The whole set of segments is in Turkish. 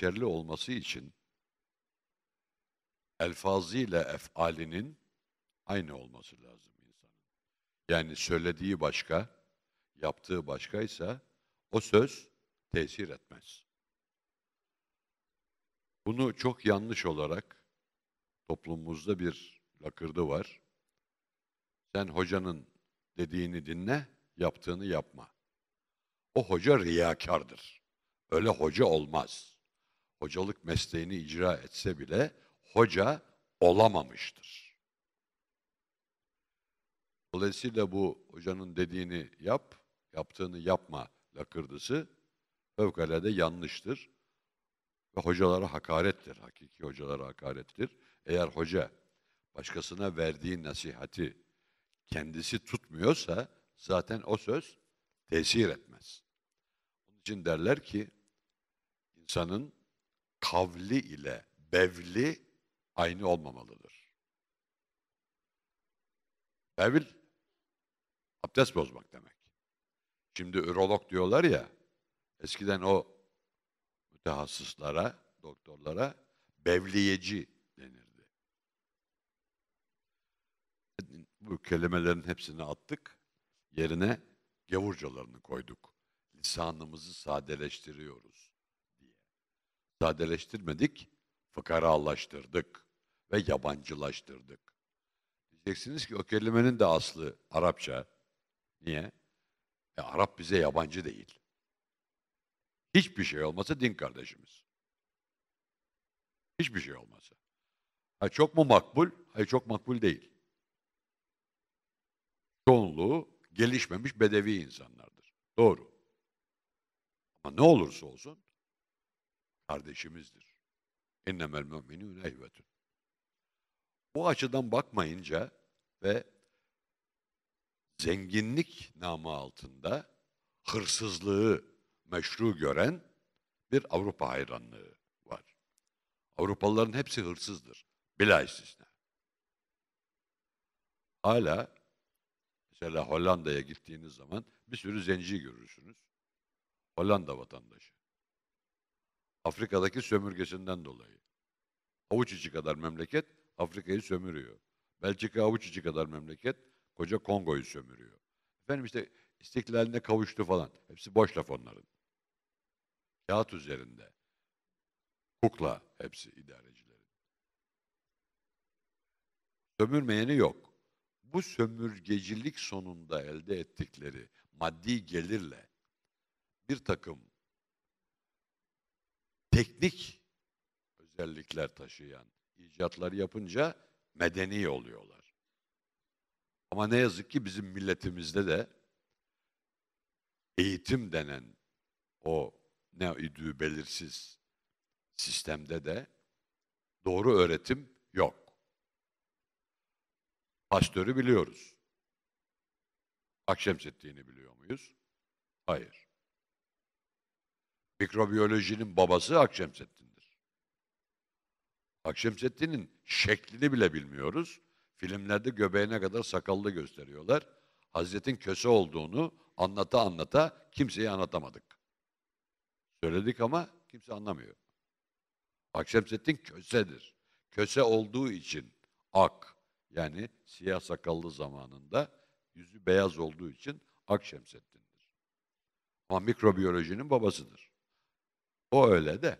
geçerli olması için elfazıyla efalinin aynı olması lazım insanın. Yani söylediği başka, yaptığı başkaysa o söz tesir etmez. Bunu çok yanlış olarak toplumumuzda bir lakırdı var. Sen hocanın dediğini dinle, yaptığını yapma. O hoca riyakardır. Öyle hoca olmaz hocalık mesleğini icra etse bile hoca olamamıştır. Dolayısıyla bu hocanın dediğini yap, yaptığını yapma lakırdısı fevkalade yanlıştır. Ve hocalara hakarettir, hakiki hocalara hakarettir. Eğer hoca başkasına verdiği nasihati kendisi tutmuyorsa zaten o söz tesir etmez. Onun için derler ki insanın kavli ile bevli aynı olmamalıdır. Bevil abdest bozmak demek. Şimdi ürolog diyorlar ya eskiden o mütehassıslara, doktorlara bevliyeci denirdi. Bu kelimelerin hepsini attık. Yerine gavurcalarını koyduk. Lisanımızı sadeleştiriyoruz sadeleştirmedik, fıkarallaştırdık ve yabancılaştırdık. Diyeceksiniz ki o kelimenin de aslı Arapça. Niye? E, Arap bize yabancı değil. Hiçbir şey olmasa din kardeşimiz. Hiçbir şey olmasa. Ha, çok mu makbul? Hayır çok makbul değil. Çoğunluğu gelişmemiş bedevi insanlardır. Doğru. Ama ne olursa olsun kardeşimizdir. İnnemel müminûne ihvetun. Bu açıdan bakmayınca ve zenginlik namı altında hırsızlığı meşru gören bir Avrupa hayranlığı var. Avrupalıların hepsi hırsızdır. Bila istisna. Hala mesela Hollanda'ya gittiğiniz zaman bir sürü zenci görürsünüz. Hollanda vatandaşı. Afrika'daki sömürgesinden dolayı. Avuç içi kadar memleket Afrika'yı sömürüyor. Belçika avuç içi kadar memleket koca Kongo'yu sömürüyor. Efendim işte istiklaline kavuştu falan. Hepsi boş laf onların. Kağıt üzerinde. Kukla hepsi idarecilerin. Sömürmeyeni yok. Bu sömürgecilik sonunda elde ettikleri maddi gelirle bir takım teknik özellikler taşıyan icatlar yapınca medeni oluyorlar. Ama ne yazık ki bizim milletimizde de eğitim denen o ne idüğü belirsiz sistemde de doğru öğretim yok. Pastörü biliyoruz. Akşemseddin'i biliyor muyuz? Hayır. Mikrobiyolojinin babası Akşemseddin'dir. Akşemseddin'in şeklini bile bilmiyoruz. Filmlerde göbeğine kadar sakallı gösteriyorlar. Hazretin köse olduğunu anlata anlata kimseye anlatamadık. Söyledik ama kimse anlamıyor. Akşemseddin kösedir. Köse olduğu için ak yani siyah sakallı zamanında yüzü beyaz olduğu için Akşemseddin'dir. Ama mikrobiyolojinin babasıdır. O öyle de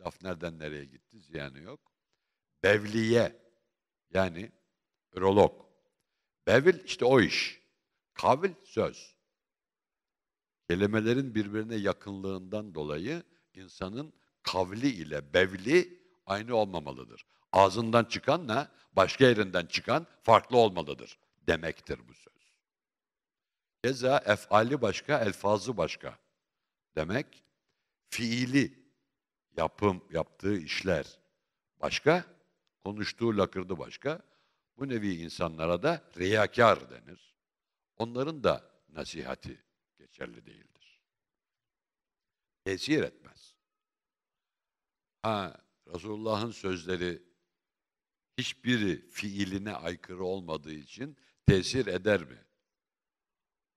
laf nereden nereye gitti ziyanı yok. Bevliye yani ürolog. Bevil işte o iş. Kavil söz. Kelimelerin birbirine yakınlığından dolayı insanın kavli ile bevli aynı olmamalıdır. Ağzından çıkanla başka yerinden çıkan farklı olmalıdır demektir bu söz. Keza efali başka, elfazı başka demek fiili yapım yaptığı işler başka, konuştuğu lakırdı başka. Bu nevi insanlara da riyakar denir. Onların da nasihati geçerli değildir. Tesir etmez. Ha, Resulullah'ın sözleri hiçbiri fiiline aykırı olmadığı için tesir eder mi?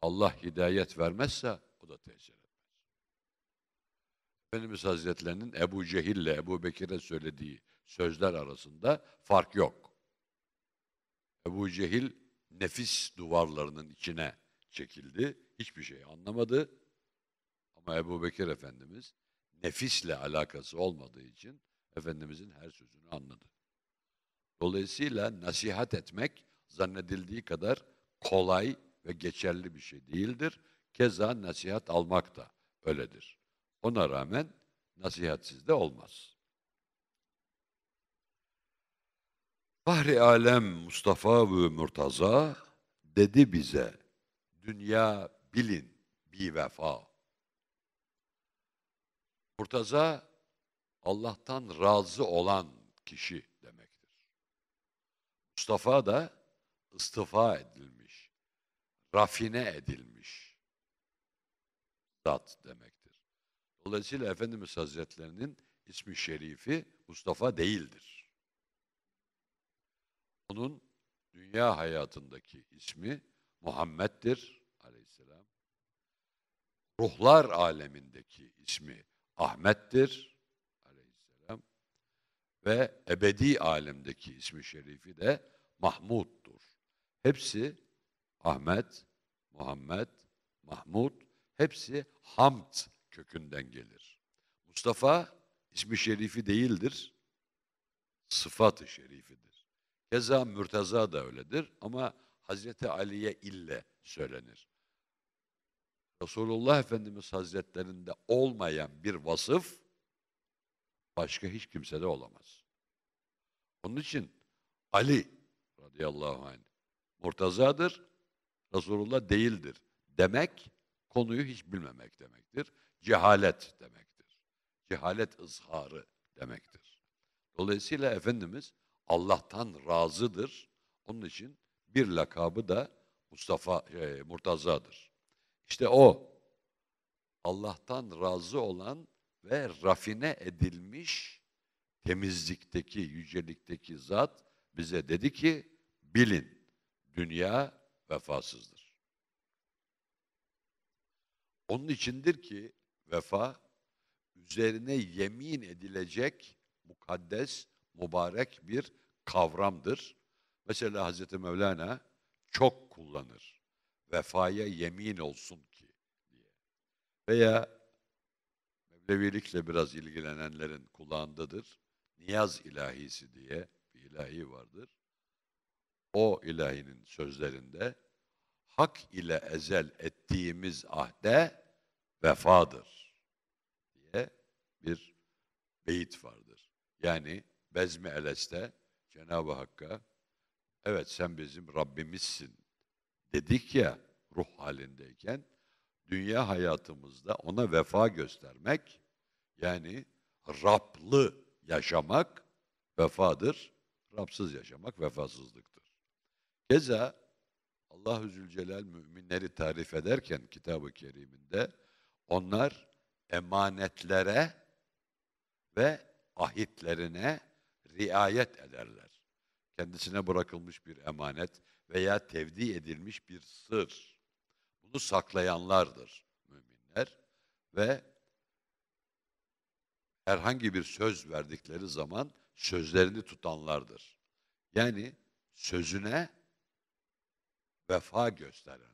Allah hidayet vermezse o da tesir Efendimiz Hazretlerinin Ebu Cehil'le Ebu Bekir'e söylediği sözler arasında fark yok. Ebu Cehil nefis duvarlarının içine çekildi. Hiçbir şey anlamadı. Ama Ebu Bekir Efendimiz nefisle alakası olmadığı için Efendimizin her sözünü anladı. Dolayısıyla nasihat etmek zannedildiği kadar kolay ve geçerli bir şey değildir. Keza nasihat almak da öyledir. Ona rağmen nasihatsiz de olmaz. Bahri alem Mustafa ve Murtaza dedi bize dünya bilin bir vefa. Murtaza Allah'tan razı olan kişi demektir. Mustafa da istifa edilmiş, rafine edilmiş zat demektir. Dolayısıyla Efendimiz Hazretlerinin ismi şerifi Mustafa değildir. Onun dünya hayatındaki ismi Muhammed'dir aleyhisselam. Ruhlar alemindeki ismi Ahmet'tir aleyhisselam. Ve ebedi alemdeki ismi şerifi de Mahmud'dur. Hepsi Ahmet, Muhammed, Mahmud, hepsi hamd kökünden gelir. Mustafa ismi şerifi değildir, sıfatı şerifidir. Keza Mürteza da öyledir ama Hazreti Ali'ye ille söylenir. Resulullah Efendimiz Hazretlerinde olmayan bir vasıf başka hiç kimsede olamaz. Onun için Ali radıyallahu anh Murtaza'dır, Resulullah değildir demek konuyu hiç bilmemek demektir cehalet demektir. Cehalet ızharı demektir. Dolayısıyla Efendimiz Allah'tan razıdır. Onun için bir lakabı da Mustafa şey, Murtaza'dır. İşte o Allah'tan razı olan ve rafine edilmiş temizlikteki, yücelikteki zat bize dedi ki bilin dünya vefasızdır. Onun içindir ki vefa üzerine yemin edilecek mukaddes, mübarek bir kavramdır. Mesela Hazreti Mevlana çok kullanır. Vefaya yemin olsun ki diye. Veya Mevlevilikle biraz ilgilenenlerin kulağındadır. Niyaz ilahisi diye bir ilahi vardır. O ilahinin sözlerinde hak ile ezel ettiğimiz ahde vefadır diye bir beyit vardır. Yani Bezmi Eles'te Cenab-ı Hakk'a evet sen bizim Rabbimizsin dedik ya ruh halindeyken dünya hayatımızda ona vefa göstermek yani Rablı yaşamak vefadır. Rabsız yaşamak vefasızlıktır. Keza Allahü Zülcelal müminleri tarif ederken kitab-ı keriminde onlar emanetlere ve ahitlerine riayet ederler. Kendisine bırakılmış bir emanet veya tevdi edilmiş bir sır. Bunu saklayanlardır müminler ve herhangi bir söz verdikleri zaman sözlerini tutanlardır. Yani sözüne vefa gösterenlerdir.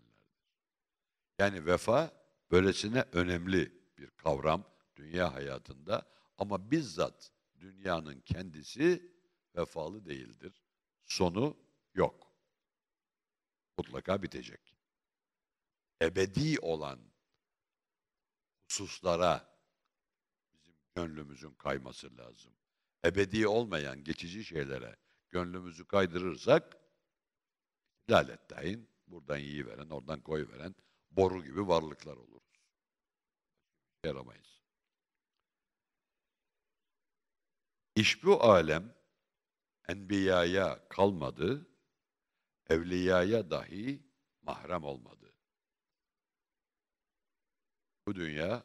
Yani vefa Böylesine önemli bir kavram dünya hayatında ama bizzat dünyanın kendisi vefalı değildir. Sonu yok. Mutlaka bitecek. Ebedi olan hususlara bizim gönlümüzün kayması lazım. Ebedi olmayan geçici şeylere gönlümüzü kaydırırsak lalet Buradan buradan veren, oradan koy veren boru gibi varlıklar oluruz. Yaramayız. İş bu alem enbiyaya kalmadı, evliyaya dahi mahrem olmadı. Bu dünya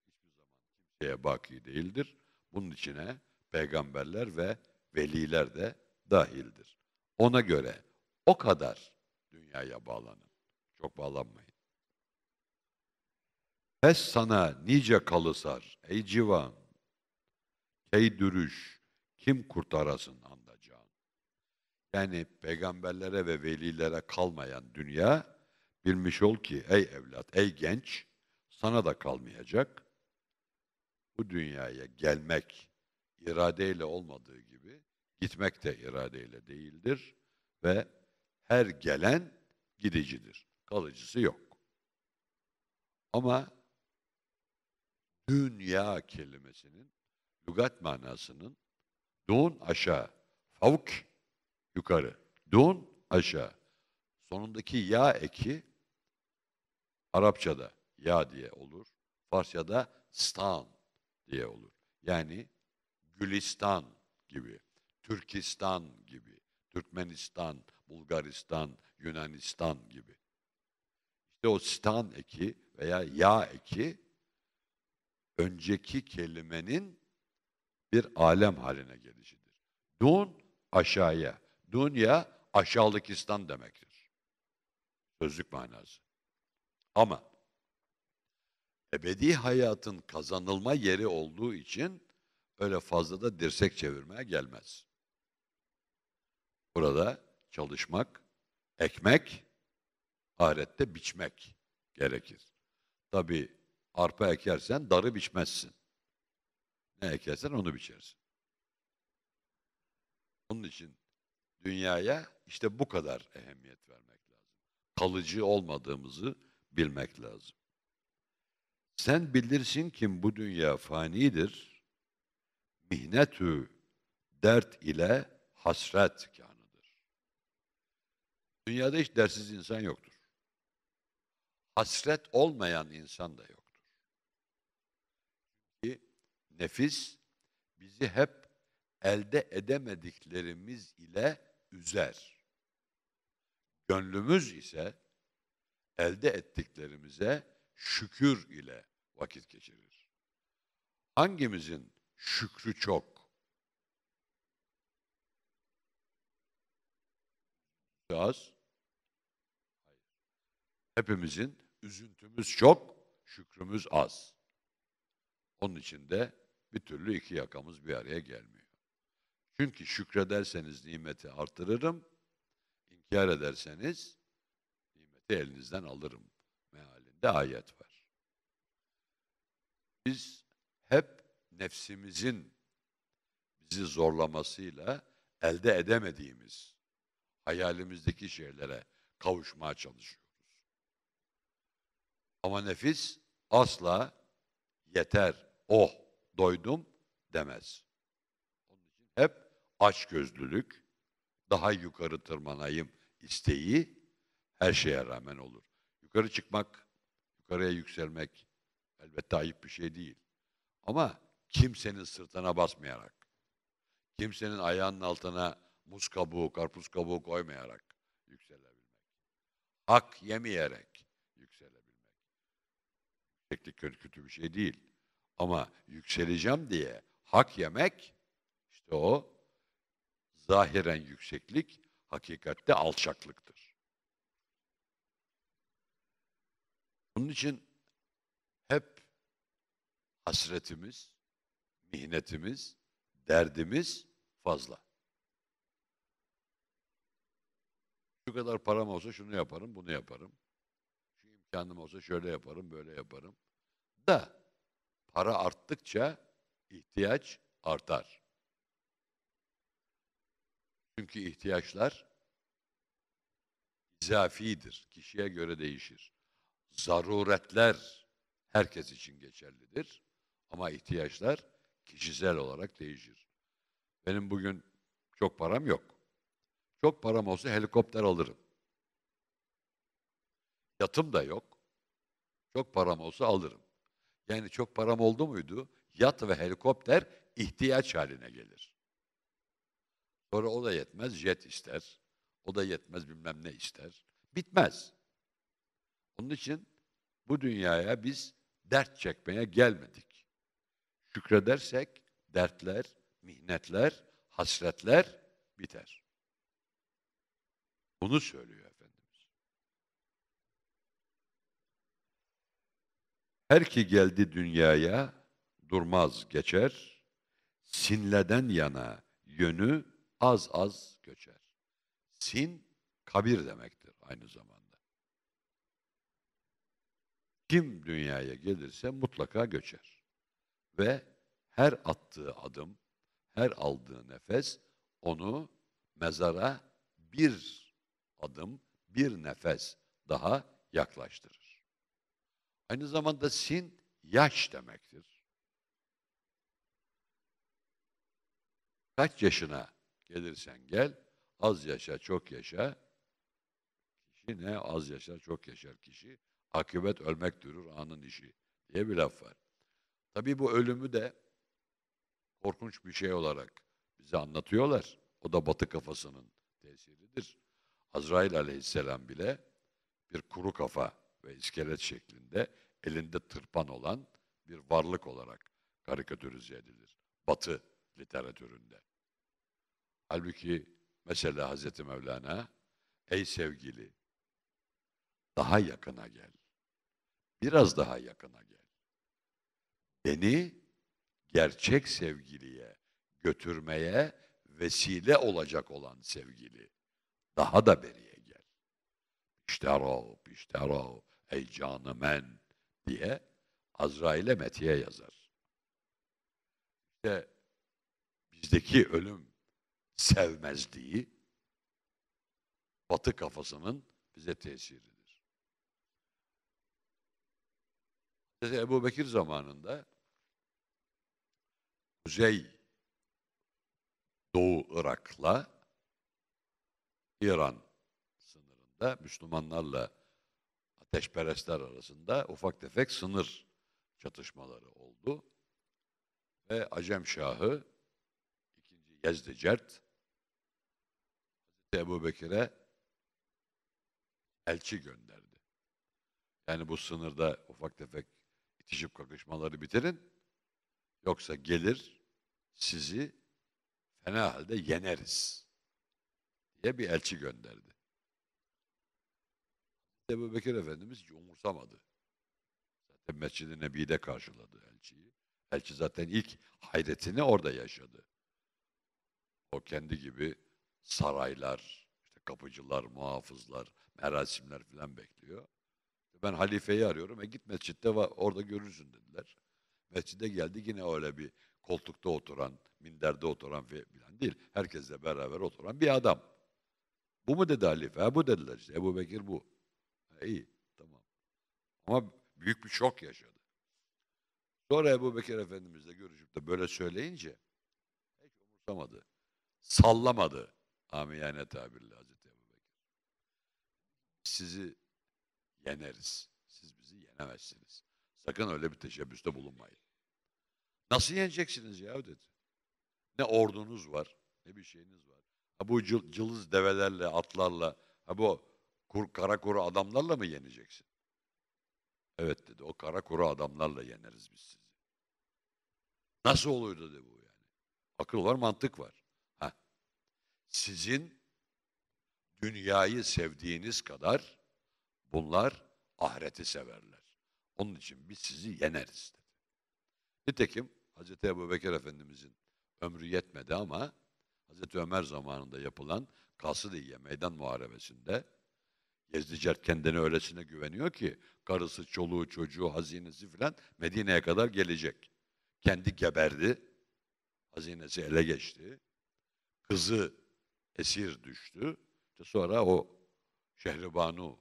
hiçbir zaman kimseye baki değildir. Bunun içine peygamberler ve veliler de dahildir. Ona göre o kadar dünyaya bağlanın. Çok bağlanmayın. Pes sana nice kalısar, ey civan. Ey dürüş kim kurtarasın anda Yani peygamberlere ve velilere kalmayan dünya bilmiş ol ki ey evlat ey genç sana da kalmayacak. Bu dünyaya gelmek iradeyle olmadığı gibi gitmek de iradeyle değildir ve her gelen gidicidir. Kalıcısı yok. Ama dünya kelimesinin lügat manasının doğun aşağı, favuk yukarı, doğun aşağı. Sonundaki ya eki Arapçada ya diye olur. Farsçada stan diye olur. Yani Gülistan gibi, Türkistan gibi, Türkmenistan, Bulgaristan, Yunanistan gibi. İşte o stan eki veya ya eki önceki kelimenin bir alem haline gelişidir. Dun aşağıya, dünya aşağılık istan demektir. Sözlük manası. Ama ebedi hayatın kazanılma yeri olduğu için öyle fazla da dirsek çevirmeye gelmez. Burada çalışmak, ekmek ahirette biçmek gerekir. Tabi arpa ekersen darı biçmezsin. Ne ekersen onu biçersin. Onun için dünyaya işte bu kadar ehemmiyet vermek lazım. Kalıcı olmadığımızı bilmek lazım. Sen bilirsin kim bu dünya fanidir. Mihnetü dert ile hasret kanıdır. Dünyada hiç dersiz insan yoktur hasret olmayan insan da yoktur. Çünkü nefis bizi hep elde edemediklerimiz ile üzer. Gönlümüz ise elde ettiklerimize şükür ile vakit geçirir. Hangimizin şükrü çok? Az. Hepimizin üzüntümüz çok, şükrümüz az. Onun için de bir türlü iki yakamız bir araya gelmiyor. Çünkü şükrederseniz nimeti artırırım, inkar ederseniz nimeti elinizden alırım mealinde ayet var. Biz hep nefsimizin bizi zorlamasıyla elde edemediğimiz hayalimizdeki şeylere kavuşmaya çalışıyoruz. Ama nefis asla yeter, oh doydum demez. Onun için hep açgözlülük, daha yukarı tırmanayım isteği her şeye rağmen olur. Yukarı çıkmak, yukarıya yükselmek elbette ayıp bir şey değil. Ama kimsenin sırtına basmayarak, kimsenin ayağının altına muz kabuğu, karpuz kabuğu koymayarak yükselebilmek. Hak yemeyerek, Teknik kötü, kötü bir şey değil. Ama yükseleceğim diye hak yemek işte o zahiren yükseklik hakikatte alçaklıktır. Bunun için hep hasretimiz, mihnetimiz, derdimiz fazla. Şu kadar param olsa şunu yaparım, bunu yaparım. Kendim olsa şöyle yaparım, böyle yaparım. Da para arttıkça ihtiyaç artar. Çünkü ihtiyaçlar izafidir. Kişiye göre değişir. Zaruretler herkes için geçerlidir. Ama ihtiyaçlar kişisel olarak değişir. Benim bugün çok param yok. Çok param olsa helikopter alırım. Yatım da yok. Çok param olsa alırım. Yani çok param oldu muydu? Yat ve helikopter ihtiyaç haline gelir. Sonra o da yetmez, jet ister. O da yetmez, bilmem ne ister. Bitmez. Onun için bu dünyaya biz dert çekmeye gelmedik. Şükredersek dertler, mihnetler, hasretler biter. Bunu söylüyor. Her ki geldi dünyaya durmaz geçer, sinleden yana yönü az az göçer. Sin kabir demektir aynı zamanda. Kim dünyaya gelirse mutlaka göçer. Ve her attığı adım, her aldığı nefes onu mezara bir adım, bir nefes daha yaklaştırır. Aynı zamanda sin yaş demektir. Kaç yaşına gelirsen gel, az yaşa, çok yaşa. Kişi ne? Az yaşa, çok yaşar kişi. Akıbet ölmek durur anın işi diye bir laf var. Tabii bu ölümü de korkunç bir şey olarak bize anlatıyorlar. O da batı kafasının tesiridir. Azrail aleyhisselam bile bir kuru kafa ve iskelet şeklinde elinde tırpan olan bir varlık olarak karikatürize edilir. Batı literatüründe. Halbuki mesela Hazreti Mevlana, ey sevgili, daha yakına gel. Biraz daha yakına gel. Beni gerçek sevgiliye götürmeye vesile olacak olan sevgili. Daha da beriye gel. İşte Rav, işte Rav, ey canı men, diye Azrail'e Metiye yazar. İşte bizdeki ölüm sevmezliği batı kafasının bize tesiridir. İşte Ebu Bekir zamanında Kuzey Doğu Irak'la İran sınırında Müslümanlarla ateşperestler arasında ufak tefek sınır çatışmaları oldu. Ve Acem Şahı, ikinci Yezdi Cert, Ebu Bekir'e elçi gönderdi. Yani bu sınırda ufak tefek itişip kakışmaları bitirin. Yoksa gelir sizi fena halde yeneriz diye bir elçi gönderdi. Ebu Bekir Efendimiz hiç umursamadı. Zaten Mescid-i Nebi'de karşıladı elçiyi. Elçi zaten ilk hayretini orada yaşadı. O kendi gibi saraylar, işte kapıcılar, muhafızlar, merasimler filan bekliyor. Ben halifeyi arıyorum. E git mescitte var, orada görürsün dediler. Mescide geldi yine öyle bir koltukta oturan, minderde oturan filan değil. Herkesle beraber oturan bir adam. Bu mu dedi halife? Ha, bu dediler işte. Ebu Bekir bu. İyi tamam. Ama büyük bir şok yaşadı. Sonra Ebu Bekir Efendimizle görüşüp de böyle söyleyince hiç umursamadı. Sallamadı amiyane tabirle Hazreti Ebu Bekir. Sizi yeneriz. Siz bizi yenemezsiniz. Sakın öyle bir teşebbüste bulunmayın. Nasıl yeneceksiniz ya dedi. Ne ordunuz var, ne bir şeyiniz var. Ha bu cıl, cılız develerle, atlarla, ha bu kur, kara kuru adamlarla mı yeneceksin? Evet dedi. O kara kuru adamlarla yeneriz biz sizi. Nasıl oluyor dedi bu yani. Akıl var, mantık var. Ha. Sizin dünyayı sevdiğiniz kadar bunlar ahireti severler. Onun için biz sizi yeneriz dedi. Nitekim Hazreti Ebu Bekir Efendimizin ömrü yetmedi ama Hazreti Ömer zamanında yapılan Kasıdiye meydan muharebesinde Yezdicert kendine öylesine güveniyor ki karısı, çoluğu, çocuğu, hazinesi filan Medine'ye kadar gelecek. Kendi geberdi. Hazinesi ele geçti. Kızı esir düştü. İşte sonra o Şehribanu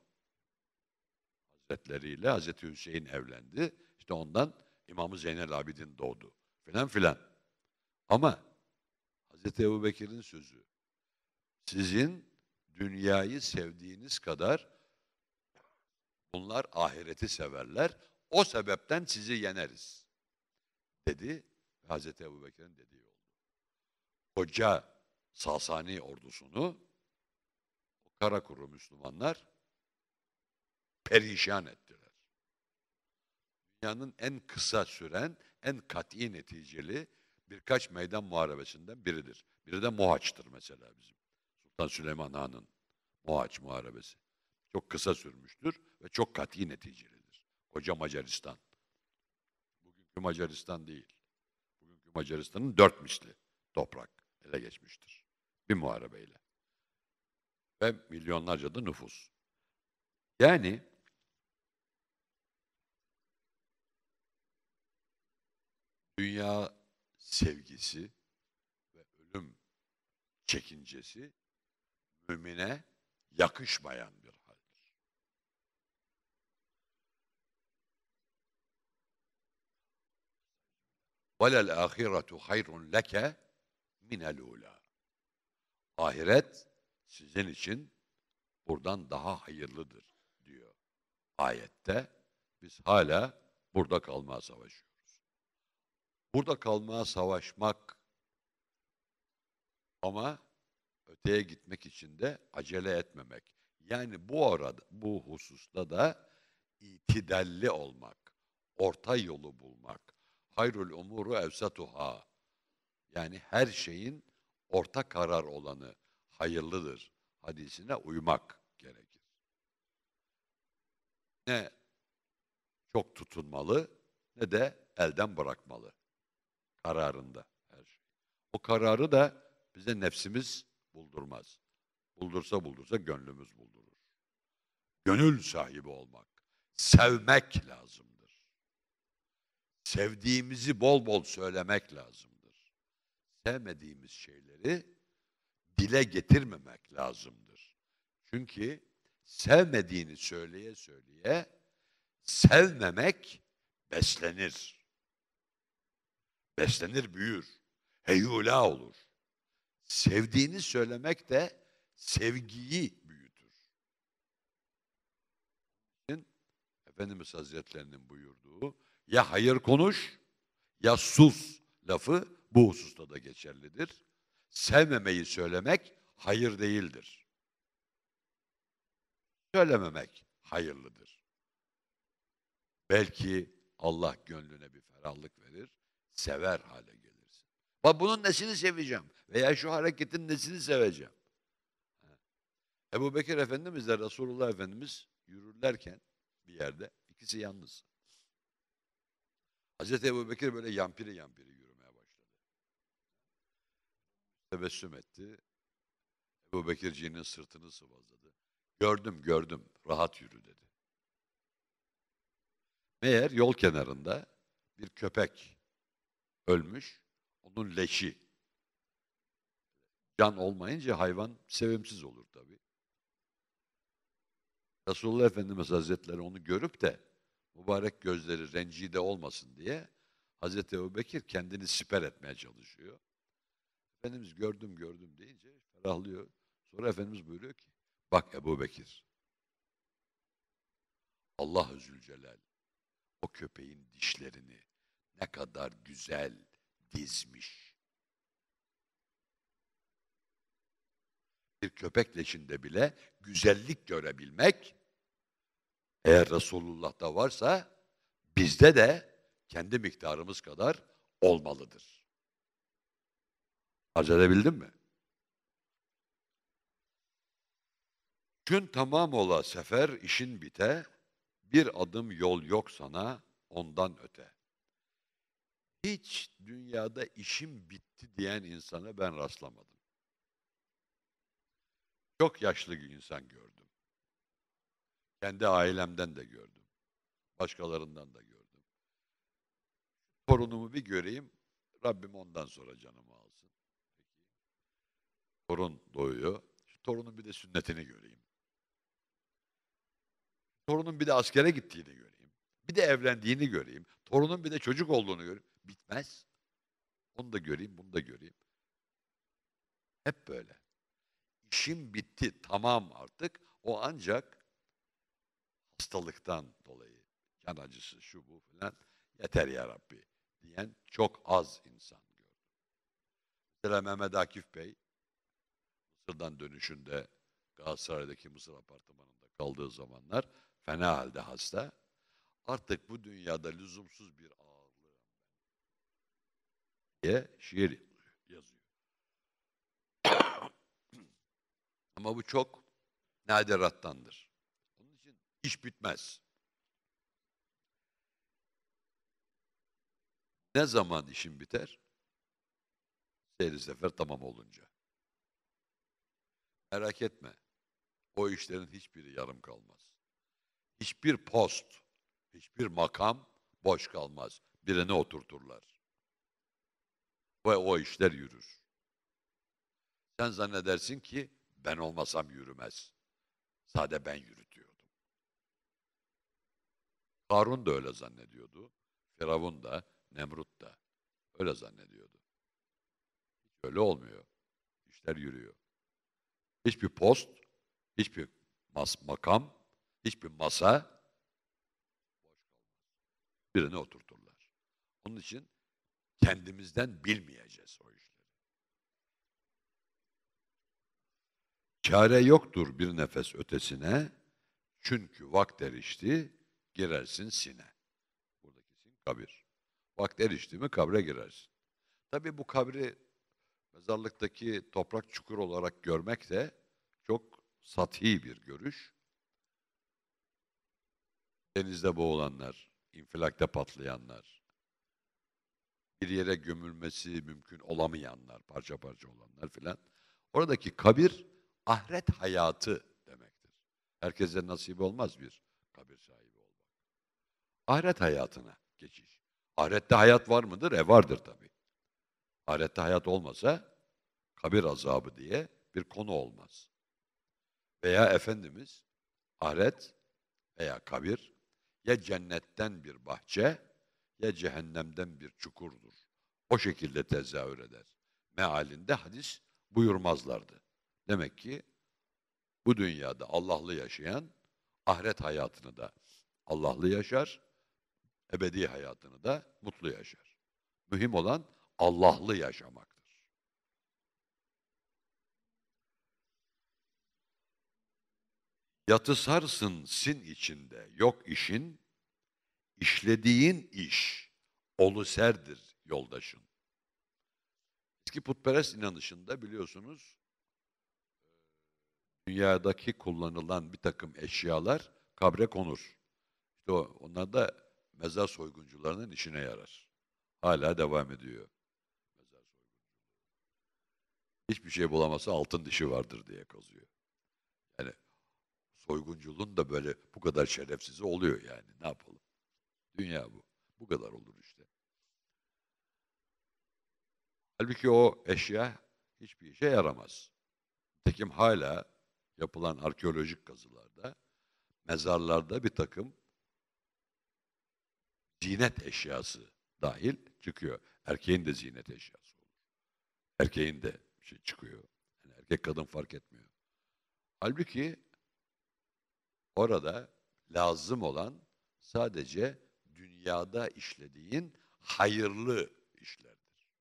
hazretleriyle ile Hazreti Hüseyin evlendi. İşte ondan İmam-ı Zeynel Abidin doğdu. Filan filan. Ama Hazreti Ebu Bekir'in sözü sizin dünyayı sevdiğiniz kadar bunlar ahireti severler. O sebepten sizi yeneriz. Dedi Hazreti Ebu Bekir'in dediği oldu. Koca Sasani ordusunu Karakuru Müslümanlar perişan ettiler. Dünyanın en kısa süren, en kat'i neticeli birkaç meydan muharebesinden biridir. Biri de Mohaç'tır mesela bizim. Sultan Süleyman Han'ın Boğaç Muharebesi. Çok kısa sürmüştür ve çok kat'i neticelidir. Koca Macaristan. Bugünkü Macaristan değil. Bugünkü Macaristan'ın dört misli toprak ele geçmiştir. Bir muharebeyle. Ve milyonlarca da nüfus. Yani dünya sevgisi ve ölüm çekincesi mümine yakışmayan bir haldir. Velel ahiretu hayrun leke minel ula. Ahiret sizin için buradan daha hayırlıdır diyor ayette. Biz hala burada kalmaya savaşıyoruz. Burada kalmaya savaşmak ama öteye gitmek için de acele etmemek. Yani bu arada bu hususta da itidalli olmak, orta yolu bulmak. Hayrul umuru evsatuha. Yani her şeyin orta karar olanı hayırlıdır hadisine uymak gerekir. Ne çok tutunmalı ne de elden bırakmalı kararında her şey. O kararı da bize nefsimiz buldurmaz. Buldursa buldursa gönlümüz buldurur. Gönül sahibi olmak, sevmek lazımdır. Sevdiğimizi bol bol söylemek lazımdır. Sevmediğimiz şeyleri dile getirmemek lazımdır. Çünkü sevmediğini söyleye söyleye sevmemek beslenir. Beslenir büyür. Heyula olur sevdiğini söylemek de sevgiyi büyütür. Efendimiz Hazretlerinin buyurduğu ya hayır konuş ya sus lafı bu hususta da geçerlidir. Sevmemeyi söylemek hayır değildir. Söylememek hayırlıdır. Belki Allah gönlüne bir ferahlık verir, sever hale gelir. Bak bunun nesini seveceğim veya şu hareketin nesini seveceğim. Ebu Bekir Efendimiz de Resulullah Efendimiz yürürlerken bir yerde ikisi yalnız. Hazreti Ebu Bekir böyle yampiri yampiri yürümeye başladı. Tebessüm etti. Ebu Bekirciğinin sırtını sıvazladı. Gördüm gördüm rahat yürü dedi. Meğer yol kenarında bir köpek ölmüş. Onun leşi. Can olmayınca hayvan sevimsiz olur tabii. Resulullah Efendimiz Hazretleri onu görüp de mübarek gözleri rencide olmasın diye Hazreti Ebu Bekir kendini siper etmeye çalışıyor. Efendimiz gördüm gördüm deyince ferahlıyor. Sonra Efendimiz buyuruyor ki bak Ebu Bekir Allah Zülcelal o köpeğin dişlerini ne kadar güzel dizmiş. Bir köpek leşinde bile güzellik görebilmek eğer Resulullah'ta varsa bizde de kendi miktarımız kadar olmalıdır. Arz edebildim mi? Gün tamam ola sefer işin bite, bir adım yol yok sana ondan öte hiç dünyada işim bitti diyen insana ben rastlamadım. Çok yaşlı bir insan gördüm. Kendi ailemden de gördüm. Başkalarından da gördüm. Torunumu bir göreyim, Rabbim ondan sonra canımı alsın. Torun doğuyor. Şu torunun bir de sünnetini göreyim. Torunun bir de askere gittiğini göreyim. Bir de evlendiğini göreyim. Torunun bir de çocuk olduğunu göreyim. Bitmez. Onu da göreyim, bunu da göreyim. Hep böyle. İşim bitti, tamam artık. O ancak hastalıktan dolayı, can acısı, şu bu falan yeter ya Rabbi diyen çok az insan gördüm. Mesela Mehmet Akif Bey, Mısır'dan dönüşünde Galatasaray'daki Mısır apartmanında kaldığı zamanlar fena halde hasta. Artık bu dünyada lüzumsuz bir ağırlığım ben. diye şiir yazıyor. Ama bu çok nadirattandır. Onun için iş bitmez. Ne zaman işim biter? Seyri sefer tamam olunca. Merak etme. O işlerin hiçbiri yarım kalmaz. Hiçbir post Hiçbir makam boş kalmaz. Birini oturturlar. Ve o işler yürür. Sen zannedersin ki ben olmasam yürümez. Sade ben yürütüyordum. Karun da öyle zannediyordu. Firavun da, Nemrut da öyle zannediyordu. Hiç öyle olmuyor. İşler yürüyor. Hiçbir post, hiçbir mas makam, hiçbir masa birine oturturlar. Onun için kendimizden bilmeyeceğiz o işleri. Çare yoktur bir nefes ötesine, çünkü vakt erişti, girersin sine. Buradaki sin kabir. Vakt erişti mi kabre girersin. Tabii bu kabri mezarlıktaki toprak çukur olarak görmek de çok sati bir görüş. Denizde boğulanlar, infilakta patlayanlar, bir yere gömülmesi mümkün olamayanlar, parça parça olanlar filan. Oradaki kabir ahiret hayatı demektir. Herkese nasip olmaz bir kabir sahibi olmak. Ahiret hayatına geçiş. Ahirette hayat var mıdır? E vardır tabii. Ahirette hayat olmasa kabir azabı diye bir konu olmaz. Veya Efendimiz ahiret veya kabir ya cennetten bir bahçe ya cehennemden bir çukurdur. O şekilde tezahür eder. Mealinde hadis buyurmazlardı. Demek ki bu dünyada Allah'lı yaşayan ahiret hayatını da Allah'lı yaşar, ebedi hayatını da mutlu yaşar. Mühim olan Allah'lı yaşamak. yatısarsın sin içinde yok işin, işlediğin iş olu serdir yoldaşın. Eski putperest inanışında biliyorsunuz e, dünyadaki kullanılan bir takım eşyalar kabre konur. İşte onlar da mezar soyguncularının işine yarar. Hala devam ediyor. Hiçbir şey bulamasa altın dişi vardır diye kazıyor soygunculuğun da böyle bu kadar şerefsiz oluyor yani. Ne yapalım? Dünya bu. Bu kadar olur işte. Halbuki o eşya hiçbir işe yaramaz. Tekim hala yapılan arkeolojik kazılarda mezarlarda bir takım zinet eşyası dahil çıkıyor. Erkeğin de zinet eşyası olur. Erkeğin de şey çıkıyor. Yani erkek kadın fark etmiyor. Halbuki Orada lazım olan sadece dünyada işlediğin hayırlı işlerdir.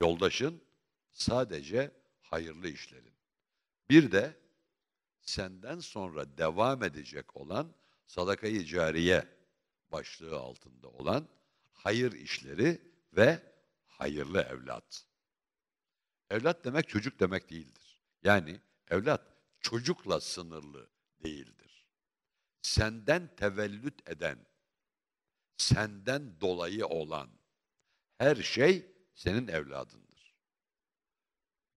Yoldaşın sadece hayırlı işlerin. Bir de senden sonra devam edecek olan sadakayı cariye başlığı altında olan hayır işleri ve hayırlı evlat. Evlat demek çocuk demek değildir. Yani evlat çocukla sınırlı değildir senden tevellüt eden, senden dolayı olan her şey senin evladındır.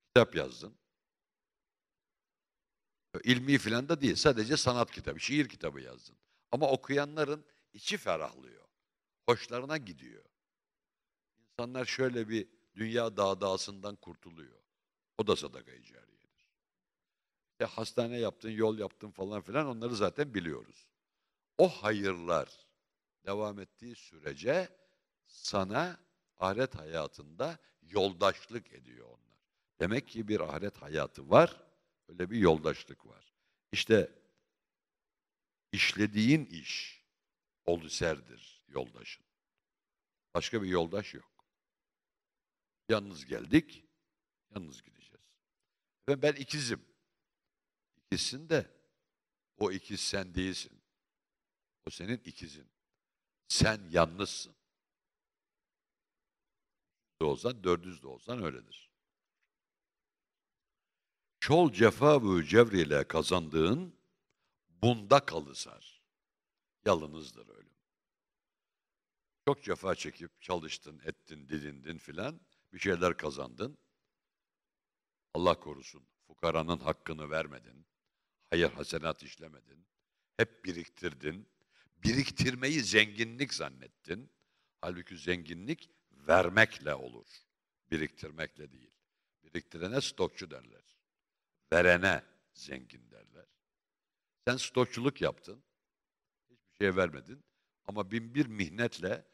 Kitap yazdın. İlmi filan da değil. Sadece sanat kitabı, şiir kitabı yazdın. Ama okuyanların içi ferahlıyor. Hoşlarına gidiyor. İnsanlar şöyle bir dünya dağdağısından kurtuluyor. O da sadaka icari işte hastane yaptın, yol yaptın falan filan onları zaten biliyoruz. O hayırlar devam ettiği sürece sana ahiret hayatında yoldaşlık ediyor onlar. Demek ki bir ahiret hayatı var, öyle bir yoldaşlık var. İşte işlediğin iş oluserdir yoldaşın. Başka bir yoldaş yok. Yalnız geldik, yalnız gideceğiz. Ve ben ikizim ikizsin de o ikiz sen değilsin. O senin ikizin. Sen yalnızsın. De dördüz de öyledir. Çol cefa ve cevr kazandığın bunda kalısar. Yalınızdır ölüm. Çok cefa çekip çalıştın, ettin, didindin filan bir şeyler kazandın. Allah korusun fukaranın hakkını vermedin. Hayır hasenat işlemedin. Hep biriktirdin. Biriktirmeyi zenginlik zannettin. Halbuki zenginlik vermekle olur. Biriktirmekle değil. Biriktirene stokçu derler. Verene zengin derler. Sen stokçuluk yaptın. Hiçbir şey vermedin. Ama bin bir mihnetle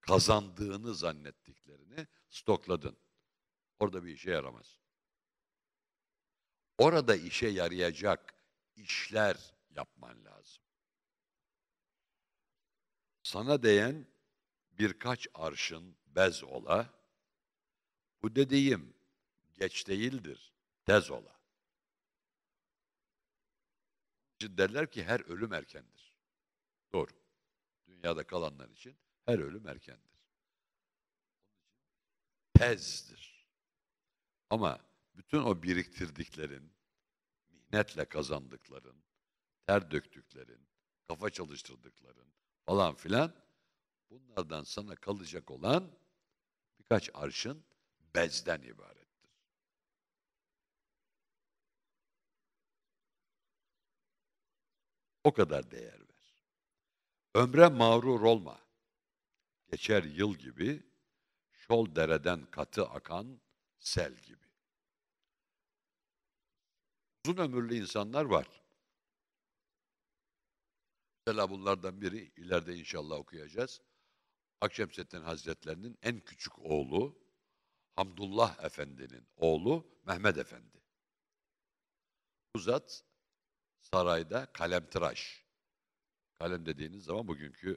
kazandığını zannettiklerini stokladın. Orada bir işe yaramaz. Orada işe yarayacak işler yapman lazım. Sana değen birkaç arşın bez ola, bu dediğim geç değildir, tez ola. Şimdi derler ki her ölüm erkendir. Doğru. Dünyada kalanlar için her ölüm erkendir. Tezdir. Ama bütün o biriktirdiklerin, mihnetle kazandıkların, ter döktüklerin, kafa çalıştırdıkların falan filan bunlardan sana kalacak olan birkaç arşın bezden ibarettir. O kadar değer ver. Ömre mağrur olma. Geçer yıl gibi, şol dereden katı akan sel gibi uzun ömürlü insanlar var. Mesela bunlardan biri ileride inşallah okuyacağız. Akşemseddin Hazretlerinin en küçük oğlu Hamdullah Efendi'nin oğlu Mehmet Efendi. Bu zat sarayda tıraş. Kalem dediğiniz zaman bugünkü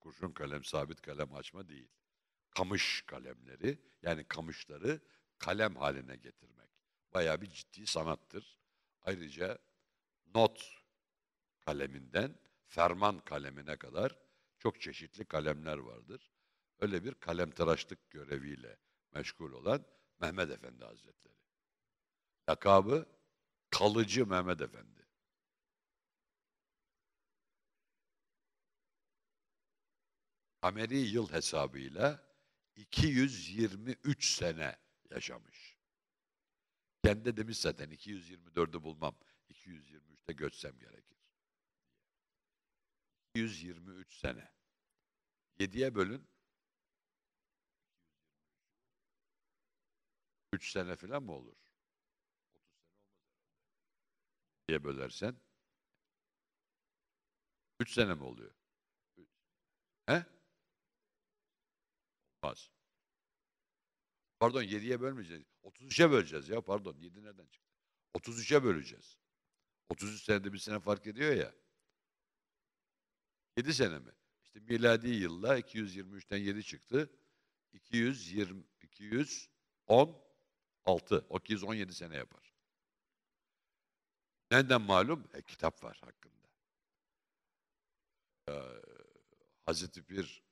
kurşun kalem, sabit kalem açma değil. Kamış kalemleri yani kamışları kalem haline getirmek. Bayağı bir ciddi sanattır. Ayrıca not kaleminden ferman kalemine kadar çok çeşitli kalemler vardır. Öyle bir kalemtıraşlık göreviyle meşgul olan Mehmet Efendi Hazretleri. Lakabı Kalıcı Mehmet Efendi. Kameri yıl hesabıyla 223 sene yaşamış. Ben de demiş zaten 224'ü bulmam. 223'te göçsem gerekir. 223 sene. 7'ye bölün. 3 sene falan mı olur? 30 sene olmaz diye bölersen 3 sene mi oluyor? He? Olmaz. Pardon 7'ye bölmeyeceğiz. 33'e böleceğiz ya pardon 7 nereden çıktı? 33'e böleceğiz. 33 senede bir sene fark ediyor ya. 7 sene mi? İşte miladi yılla 223'ten 7 çıktı. 220 216 o 217 sene yapar. Nereden malum? E, kitap var hakkında. Ee, Hazreti Pir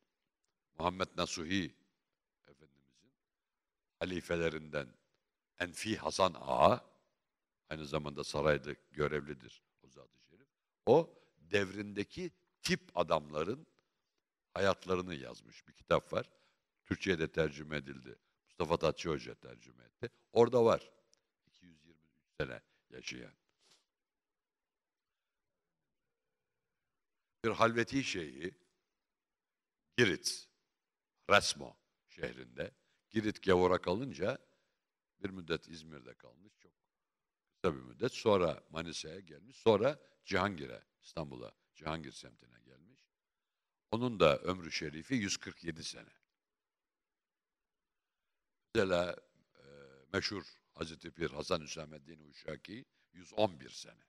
Muhammed Nasuhi halifelerinden Enfi Hasan Ağa, aynı zamanda sarayda görevlidir o zat-ı şerif. O devrindeki tip adamların hayatlarını yazmış bir kitap var. Türkçe'ye de tercüme edildi. Mustafa Tatçı Hoca tercüme etti. Orada var. 223 sene yaşayan. Bir halveti şeyi Girit, Resmo şehrinde Girit gavura kalınca bir müddet İzmir'de kalmış. Çok kısa bir müddet. Sonra Manisa'ya gelmiş. Sonra Cihangir'e, İstanbul'a, Cihangir semtine gelmiş. Onun da ömrü şerifi 147 sene. Mesela e, meşhur Hazreti Pir Hasan Hüsamettin Uşaki 111 sene.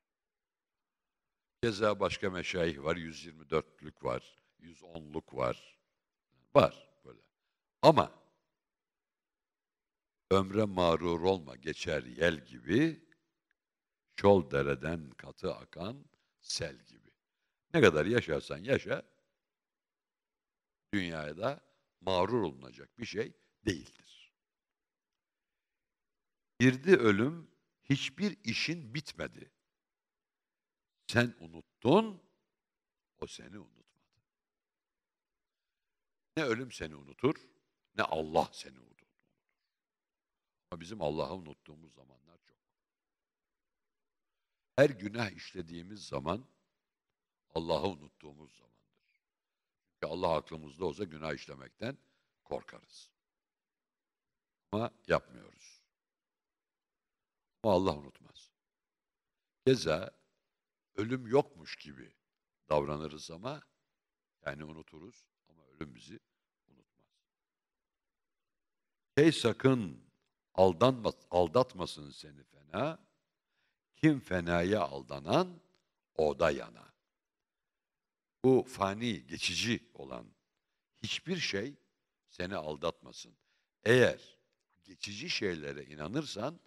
Keza başka meşayih var, 124'lük var, 110'luk var. Var böyle. Ama Ömre mağrur olma geçer yel gibi, çol dereden katı akan sel gibi. Ne kadar yaşarsan yaşa, dünyada mağrur olunacak bir şey değildir. Girdi ölüm, hiçbir işin bitmedi. Sen unuttun, o seni unutmadı. Ne ölüm seni unutur, ne Allah seni unutur. Ama bizim Allah'ı unuttuğumuz zamanlar çok. Her günah işlediğimiz zaman Allah'ı unuttuğumuz zamandır. Çünkü Allah aklımızda olsa günah işlemekten korkarız. Ama yapmıyoruz. Ama Allah unutmaz. Keza ölüm yokmuş gibi davranırız ama yani unuturuz ama ölüm bizi unutmaz. Ey sakın aldanmaz, aldatmasın seni fena. Kim fenaya aldanan o da yana. Bu fani, geçici olan hiçbir şey seni aldatmasın. Eğer geçici şeylere inanırsan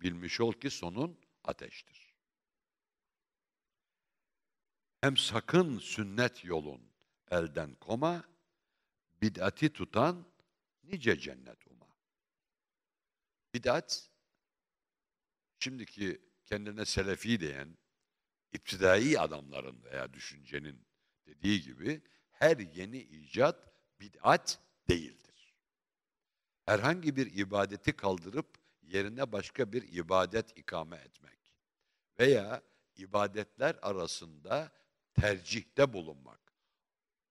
bilmiş ol ki sonun ateştir. Hem sakın sünnet yolun elden koma, bid'ati tutan nice cennet um. Bidat, şimdiki kendine selefi diyen iptidai adamların veya düşüncenin dediği gibi her yeni icat bid'at değildir. Herhangi bir ibadeti kaldırıp yerine başka bir ibadet ikame etmek veya ibadetler arasında tercihte bulunmak.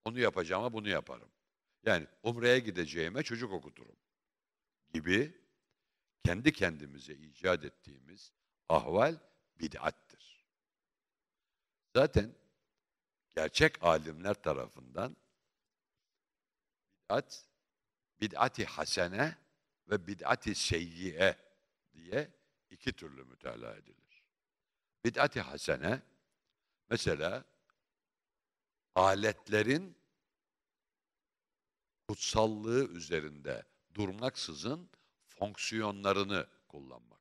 Onu yapacağıma bunu yaparım. Yani umreye gideceğime çocuk okuturum gibi kendi kendimize icat ettiğimiz ahval bid'attır. Zaten gerçek alimler tarafından bid'at, bid'ati hasene ve bid'ati seyyiye diye iki türlü mütalaa edilir. Bid'ati hasene mesela aletlerin kutsallığı üzerinde durmaksızın fonksiyonlarını kullanmak.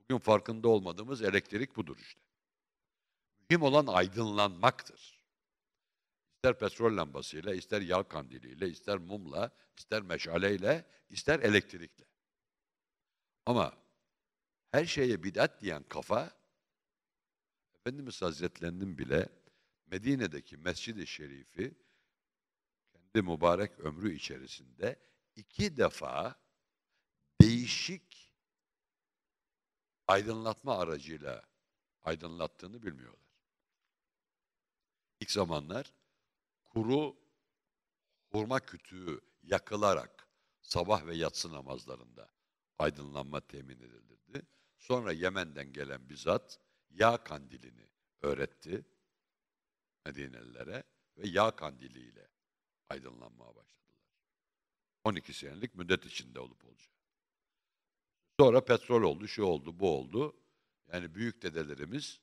Bugün farkında olmadığımız elektrik budur işte. Mühim olan aydınlanmaktır. İster petrol lambasıyla, ister yağ kandiliyle, ister mumla, ister meşaleyle, ister elektrikle. Ama her şeye bid'at diyen kafa, Efendimiz Hazretlerinin bile Medine'deki Mescid-i Şerif'i kendi mübarek ömrü içerisinde iki defa değişik aydınlatma aracıyla aydınlattığını bilmiyorlar. İlk zamanlar kuru hurma kütüğü yakılarak sabah ve yatsı namazlarında aydınlanma temin edilirdi. Sonra Yemen'den gelen bir zat yağ kandilini öğretti Medinelilere ve yağ kandiliyle aydınlanmaya başladılar. 12 senelik müddet içinde olup olacak. Sonra petrol oldu, şu oldu, bu oldu. Yani büyük dedelerimiz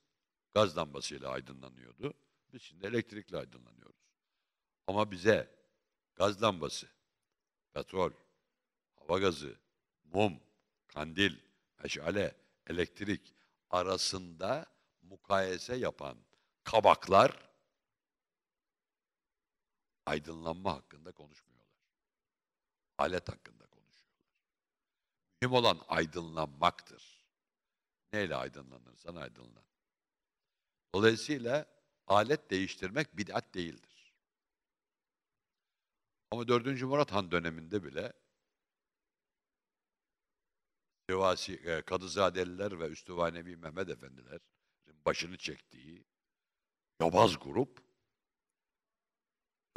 gaz lambasıyla aydınlanıyordu. Biz şimdi elektrikle aydınlanıyoruz. Ama bize gaz lambası, petrol, hava gazı, mum, kandil, meşale, elektrik arasında mukayese yapan kabaklar aydınlanma hakkında konuşmuyorlar. Alet hakkında Mühim olan aydınlanmaktır. Neyle aydınlanırsan aydınlan. Dolayısıyla alet değiştirmek bid'at değildir. Ama 4. Murat Han döneminde bile Sivasi, e, Kadızadeliler ve Üstüvanevi Mehmet Efendiler'in başını çektiği yobaz grup